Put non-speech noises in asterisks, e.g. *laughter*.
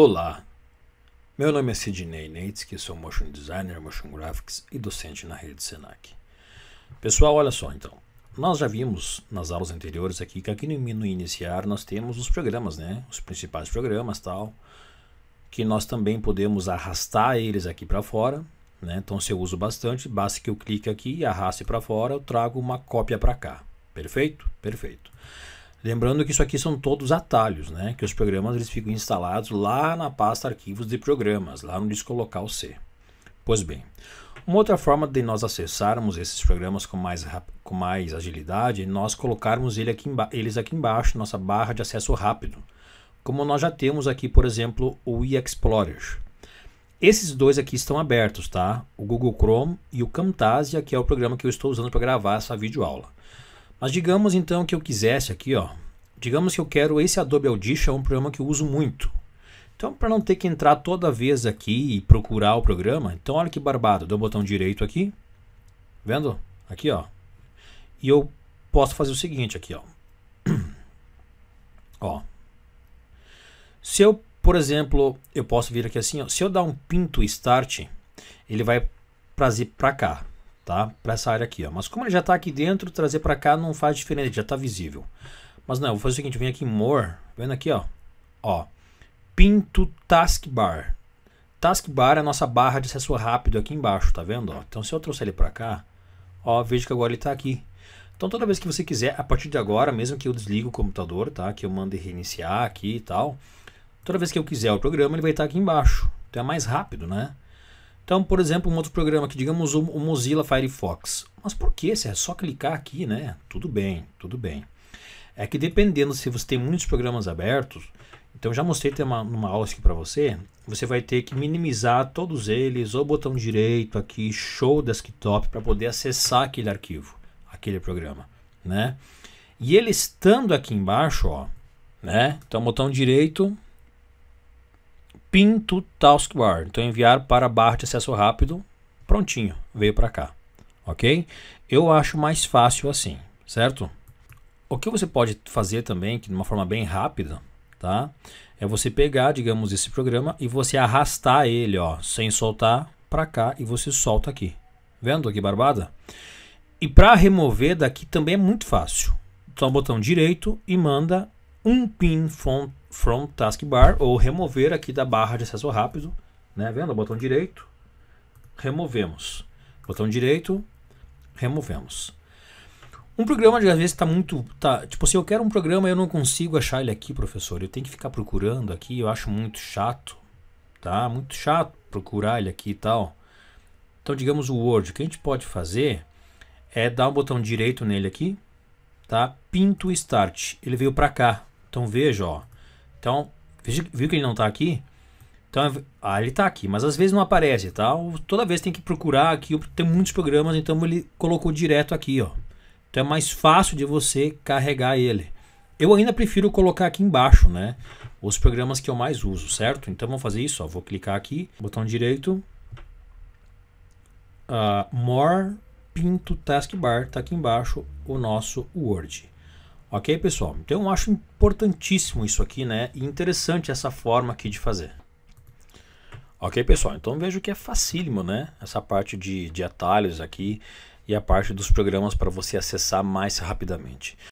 Olá, meu nome é Sidney Neitz, que sou motion designer, motion graphics e docente na rede Senac. Pessoal, olha só então. Nós já vimos nas aulas anteriores aqui que aqui no Iniciar nós temos os programas, né? Os principais programas tal, que nós também podemos arrastar eles aqui para fora, né? Então se eu uso bastante, basta que eu clique aqui e arraste para fora, eu trago uma cópia para cá. Perfeito? Perfeito. Lembrando que isso aqui são todos atalhos, né? Que os programas eles ficam instalados lá na pasta arquivos de programas, lá no disco local C. Pois bem, uma outra forma de nós acessarmos esses programas com mais, com mais agilidade é nós colocarmos ele aqui eles aqui embaixo, nossa barra de acesso rápido. Como nós já temos aqui, por exemplo, o eExplorer. Esses dois aqui estão abertos, tá? O Google Chrome e o Camtasia, que é o programa que eu estou usando para gravar essa videoaula. aula. Mas digamos então que eu quisesse aqui, ó. Digamos que eu quero esse Adobe Audition, é um programa que eu uso muito. Então, para não ter que entrar toda vez aqui e procurar o programa, então olha que barbado, dou o botão direito aqui, vendo? Aqui, ó. E eu posso fazer o seguinte aqui, ó. *clears throat* ó. Se eu, por exemplo, eu posso vir aqui assim, ó. se eu dar um pinto start, ele vai trazer para cá tá? Para essa área aqui, ó. Mas como ele já está aqui dentro, trazer para cá não faz diferença, já está visível. Mas não, vou fazer o seguinte, vem aqui em More, vendo aqui, ó, ó, Pinto Taskbar. Taskbar é a nossa barra de acesso rápido aqui embaixo, tá vendo? Ó, então se eu trouxer ele para cá, ó, veja que agora ele está aqui. Então toda vez que você quiser, a partir de agora, mesmo que eu desligue o computador, tá? Que eu mande reiniciar aqui e tal, toda vez que eu quiser o programa, ele vai estar aqui embaixo. Então é mais rápido, né? Então, por exemplo, um outro programa aqui, digamos o Mozilla Firefox. Mas por que? Se é só clicar aqui, né? Tudo bem, tudo bem. É que dependendo se você tem muitos programas abertos, então já mostrei numa uma, uma aula aqui para você, você vai ter que minimizar todos eles, ou botão direito aqui, show desktop, para poder acessar aquele arquivo, aquele programa, né? E ele estando aqui embaixo, ó, né? Então botão direito, Pin to Taskbar. Então enviar para a barra de acesso rápido. Prontinho, veio para cá. Ok? Eu acho mais fácil assim, certo? O que você pode fazer também, que de uma forma bem rápida, tá? É você pegar, digamos, esse programa e você arrastar ele, ó, sem soltar para cá e você solta aqui. Vendo aqui barbada? E para remover daqui também é muito fácil. Só o botão direito e manda um pin from, from taskbar ou remover aqui da barra de acesso rápido, né? Vendo? Botão direito, removemos. Botão direito, removemos. Um programa de às vezes está muito, tá, tipo, se eu quero um programa eu não consigo achar ele aqui, professor. Eu tenho que ficar procurando aqui, eu acho muito chato, tá? Muito chato procurar ele aqui e tal. Então, digamos o Word, o que a gente pode fazer é dar o um botão direito nele aqui, tá? Pinto Start. Ele veio para cá, então, então veja, ó. Então, viu que ele não está aqui? Então, ah, ele está aqui, mas às vezes não aparece, tá? Toda vez tem que procurar aqui, tem muitos programas, então ele colocou direto aqui, ó. Então é mais fácil de você carregar ele. Eu ainda prefiro colocar aqui embaixo, né? Os programas que eu mais uso, certo? Então vamos fazer isso, ó. Vou clicar aqui, botão direito, uh, More Pinto Taskbar, tá aqui embaixo o nosso Word. Ok, pessoal? Então eu acho importantíssimo isso aqui, né? E interessante essa forma aqui de fazer. Ok, pessoal? Então vejo que é facílimo, né? Essa parte de, de atalhos aqui e a parte dos programas para você acessar mais rapidamente.